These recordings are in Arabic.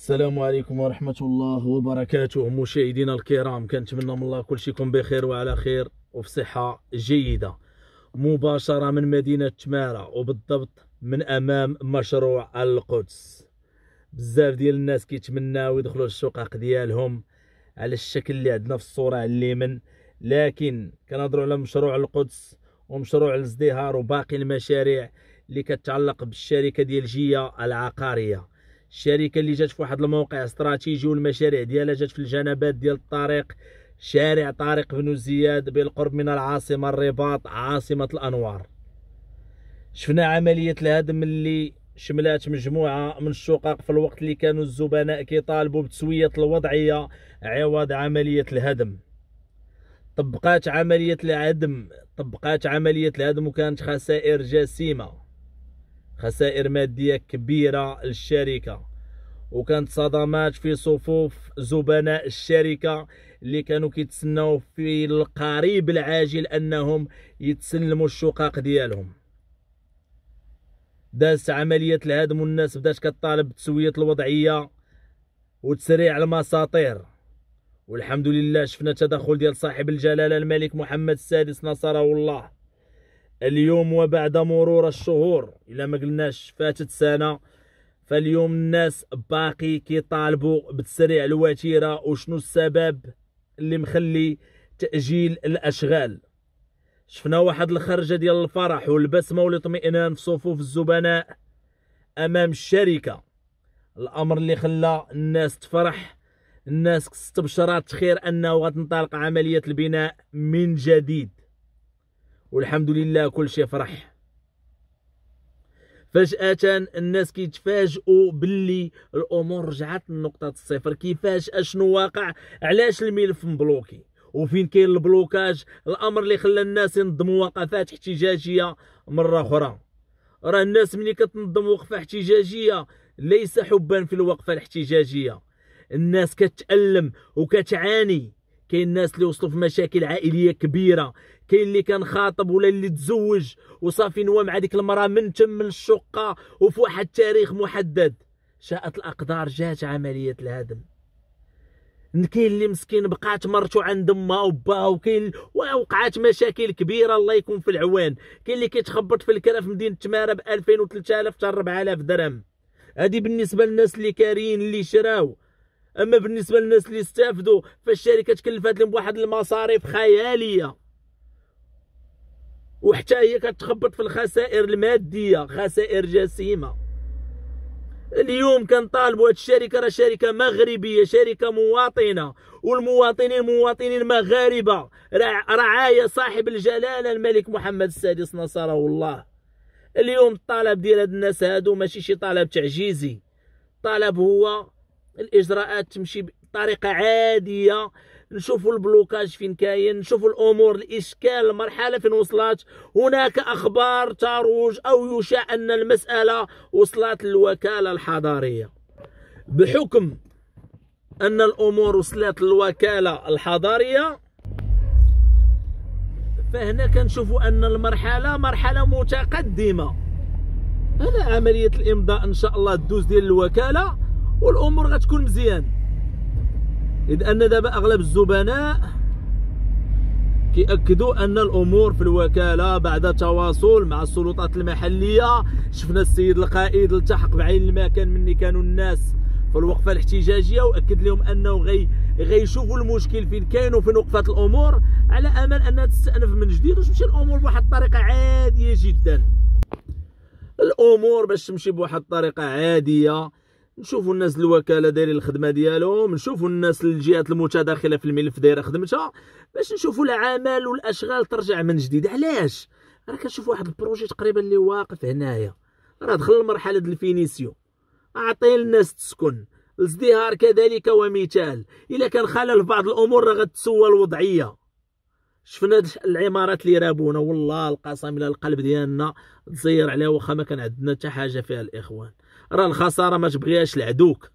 السلام عليكم ورحمة الله وبركاته مشاهدينا الكرام كنتمنى من الله كل شيء يكون بخير وعلى خير وفي صحة جيدة مباشرة من مدينة تمارة وبالضبط من أمام مشروع القدس بزاف ديال الناس كيتمناو يدخلوا للشقق ديالهم على الشكل اللي عندنا في الصورة على اليمن لكن كنهضروا على مشروع القدس ومشروع الازدهار وباقي المشاريع اللي كتعلق بالشركة ديال جية العقارية الشركه اللي جات في واحد الموقع استراتيجي والمشاريع ديالها جات في الجنبات ديال الطريق شارع طارق بن زياد بالقرب من العاصمه الرباط عاصمه الانوار شفنا عمليه الهدم اللي شملات مجموعه من الشقق في الوقت اللي كانوا الزبناء كيطالبوا بتسويه الوضعيه عوض عمليه الهدم طبقات عمليه الهدم طبقات عمليه الهدم وكانت خسائر جسيمه خسائر ماديه كبيره للشركه وكانت صدمات في صفوف زبناء الشركه اللي كانوا كيتسناو في القريب العاجل انهم يتسلموا الشقق ديالهم دازت عمليه الهدم والناس بدات كطالب بتسويه الوضعيه وتسريع المساطير والحمد لله شفنا تدخل ديال صاحب الجلاله الملك محمد السادس نصره الله اليوم وبعد مرور الشهور الا ما قلناش فاتت سنه فاليوم الناس باقي كيطالبوا بتسريع الوتيره وشنو السبب اللي مخلي تاجيل الاشغال شفنا واحد الخرجه ديال الفرح والبسمه والاطمئنان في صفوف الزبناء امام الشركه الامر اللي خلى الناس تفرح الناس استبشرات خير انه غتنطلق عمليه البناء من جديد والحمد لله كل شيء فرح فجاه الناس كيتفاجئوا باللي الامور رجعت لنقطه الصفر كيفاش اشنو واقع علاش الملف مبلوكي وفين كاين البلوكاج الامر اللي خلى الناس ينظموا وقفات احتجاجيه مره اخرى راه الناس ملي كتنظم وقفه احتجاجيه ليس حبا في الوقفه الاحتجاجيه الناس كتالم وكتعاني كاين الناس اللي وصلوا في مشاكل عائليه كبيره كاين اللي كان خاطب ولا اللي تزوج وصافي نوا مع ديك المراه من تم الشقه وفي واحد التاريخ محدد شاءت الاقدار جات عمليه الهدم كاين اللي مسكين بقات مرتو عند ما وباه وكاين وقعات مشاكل كبيره الله يكون في العوان كاين اللي كيتخبط في الكره في مدينه تماره ب 2000 و 3000 حتى 4000 درهم هذه بالنسبه للناس اللي كاريين اللي شراو اما بالنسبه للناس اللي استافدوا فالشركه تكلفات لهم بواحد المصاريف خياليه وحتى هي كتخبط في الخسائر الماديه خسائر جسيمه اليوم كنطالبوا هاد الشركه راه شركه مغربيه شركه مواطنه والمواطنين مواطنين مغاربه رعايا صاحب الجلاله الملك محمد السادس نصره الله اليوم الطلب ديال هاد الناس هادو ماشي شي طلب تعجيزي طلب هو الاجراءات تمشي بطريقه عاديه نشوفوا البلوكاج فين كاين نشوفوا الامور الاشكال المرحله فين وصلت هناك اخبار تروج او يشاع ان المساله وصلت للوكاله الحضاريه بحكم ان الامور وصلت للوكاله الحضاريه فهنا كنشوفوا ان المرحله مرحله متقدمه هنا عمليه الامضاء ان شاء الله تدوز ديال الوكاله والامور غتكون مزيان اذ ان دابا اغلب الزبناء كيأكدوا أن الأمور في الوكالة بعد تواصل مع السلطات المحلية شفنا السيد القائد التحق بعين المكان مني كانوا الناس في الوقفة الاحتجاجية وأكد لهم أنه غي غيشوفوا المشكل فين كاين وفين وقفات الأمور على أمل أنها تستأنف من جديد وتمشي الأمور بواحد الطريقة عادية جدا الأمور باش تمشي بواحد الطريقة عادية نشوفوا الناس الوكاله دايرين الخدمه ديالهم نشوفوا الناس الجهات المتداخله في الملف دايره خدمتها باش نشوفوا العمل والاشغال ترجع من جديد علاش راه كنشوف واحد البروجي تقريبا اللي واقف هنايا راه دخل لمرحله الفينيسيو اعطي الناس تسكن الازدهار كذلك ومثال الا كان خلل بعض الامور راه غتسوى الوضعيه شفنا العمارات اللي رابونا والله القسم الى القلب ديالنا تزير عليها واخا ما كان عندنا حتى حاجه فيها الاخوان راه الخساره ما تبغيهاش العدوك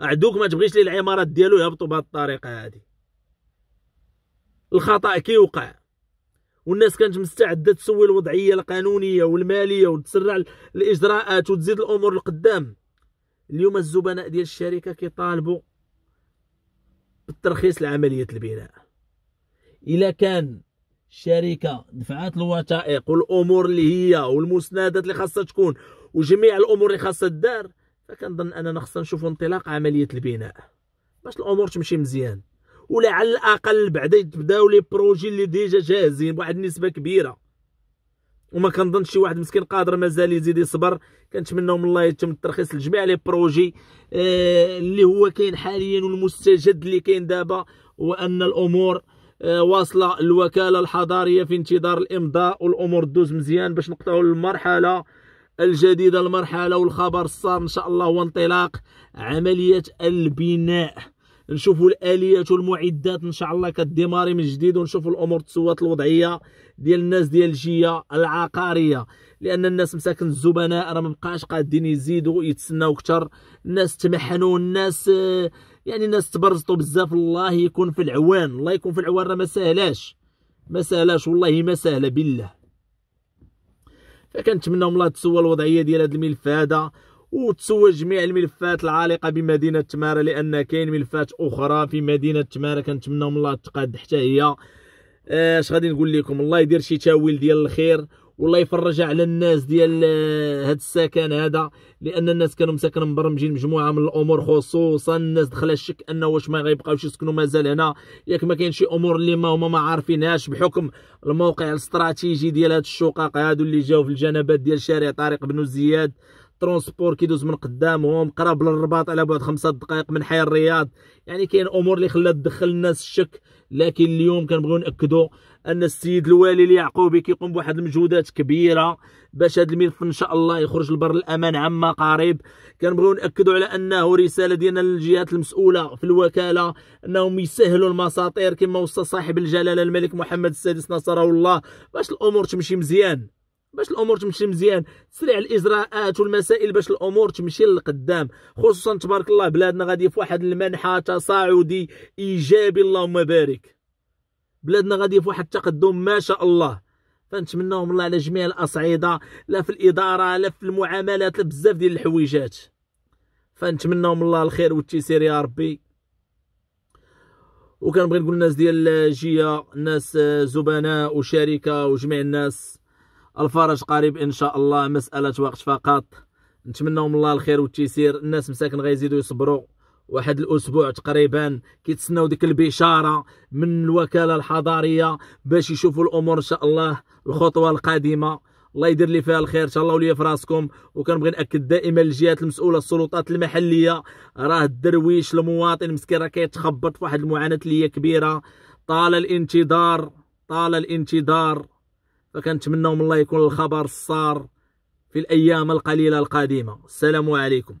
عدوك ما تبغيش ليه العمارات ديالو يهبطوا بهذه الطريقه هذه الخطا كيوقع والناس كانت مستعده تسوي الوضعيه القانونيه والماليه وتسرع الاجراءات وتزيد الامور لقدام اليوم الزبناء ديال الشركه كيطالبوا بالترخيص لعمليه البناء الا كان الشركه دفعات الوثائق إيه، والامور اللي هي والمسندات اللي خاصها تكون وجميع الامور اللي خاصها الدار فكنظن اننا خاصنا نشوفوا انطلاق عمليه البناء باش الامور تمشي مزيان ولا على الاقل بعدا يتبداو لي بروجي اللي ديجا جاهزين بواحد النسبه كبيره وما كنظنش شي واحد مسكين قادر مازال يزيد يصبر كنتمناو من الله يتم الترخيص لجميع لي بروجي آه اللي هو كاين حاليا والمستجد اللي كاين دابا وان الامور آه، واصله الوكاله الحضاريه في انتظار الامضاء والامور دوز مزيان باش نقطعوا المرحله الجديده المرحله والخبر الصار ان شاء الله هو انطلاق عمليه البناء نشوفوا الاليات والمعدات ان شاء الله كديماري من جديد ونشوفوا الامور التصوات الوضعيه ديال الناس ديال الجيه العقاريه لان الناس مساكن الزبناء راه مابقاش قادين يزيدوا يتسناو اكثر الناس تمحنوا الناس آه، يعني الناس تبرزطوا بزاف الله يكون في العوان الله يكون في العوان راه ما ساهلاش ما ساهلاش والله ما ساهله بالله فكنتمنى من الله تسوى الوضعيه ديال هذا الملف هذا وتسوى جميع الملفات العالقه بمدينه تماره لان كاين ملفات اخرى في مدينه تماره كنتمنى من الله تقاد حتى هي آه، اش غادي نقول لكم الله يدير شي تاويل ديال الخير والله يفرج على الناس ديال هذا آه، السكن هذا لان الناس كانوا مساكن مبرمجين مجموعه من الامور خصوصا الناس دخل الشك انه واش ما غيبقاوش يسكنوا مازال هنا ياك ما كاينش شي امور اللي ما هما ما عارفينهاش بحكم الموقع الاستراتيجي ديال هاد الشقق هادو اللي جاو في الجنبات ديال شارع طريق بن زياد ترونسبور كيدوز من قدامهم قراب للرباط على بعد خمسة دقائق من حي الرياض يعني كاين امور اللي خلات تدخل الناس الشك لكن اليوم كنبغيو ناكدوا ان السيد الوالي اليعقوبي كيقوم بواحد المجهودات كبيره باش هذا الملف ان شاء الله يخرج لبر الامان عما قريب كنبغيو ناكدوا على انه رساله ديالنا للجهات المسؤوله في الوكاله انهم يسهلوا المساطير كما وصى صاحب الجلاله الملك محمد السادس نصره الله باش الامور تمشي مزيان باش الامور تمشي مزيان تسريع الاجراءات والمسائل باش الامور تمشي للقدام خصوصا تبارك الله بلادنا غادي في واحد المنحى تصاعدي ايجابي اللهم بارك بلادنا غادي في واحد التقدم ما شاء الله فنتمناو الله على جميع الاصعده لا في الاداره لا في المعاملات لا بزاف ديال الحويجات فنتمناو الله الخير والتيسير يا ربي وكنبغي نقول الناس ديال جيه الناس زبناء وشركه وجميع الناس الفرج قريب ان شاء الله مساله وقت فقط نتمناو الله الخير والتيسير الناس مساكن غيزيدوا يصبروا واحد الاسبوع تقريبا كيتسناو ديك البشاره من الوكاله الحضاريه باش يشوفوا الامور ان شاء الله الخطوه القادمه الله يدير لي فيها الخير ان شاء الله وليا في راسكم وكنبغي ناكد دائما الجهات المسؤوله السلطات المحليه راه الدرويش المواطن مسكين راه كيتخبط في واحد المعاناه اللي هي كبيره طال الانتظار طال الانتظار فكنتمنوا من الله يكون الخبر صار في الايام القليله القادمه السلام عليكم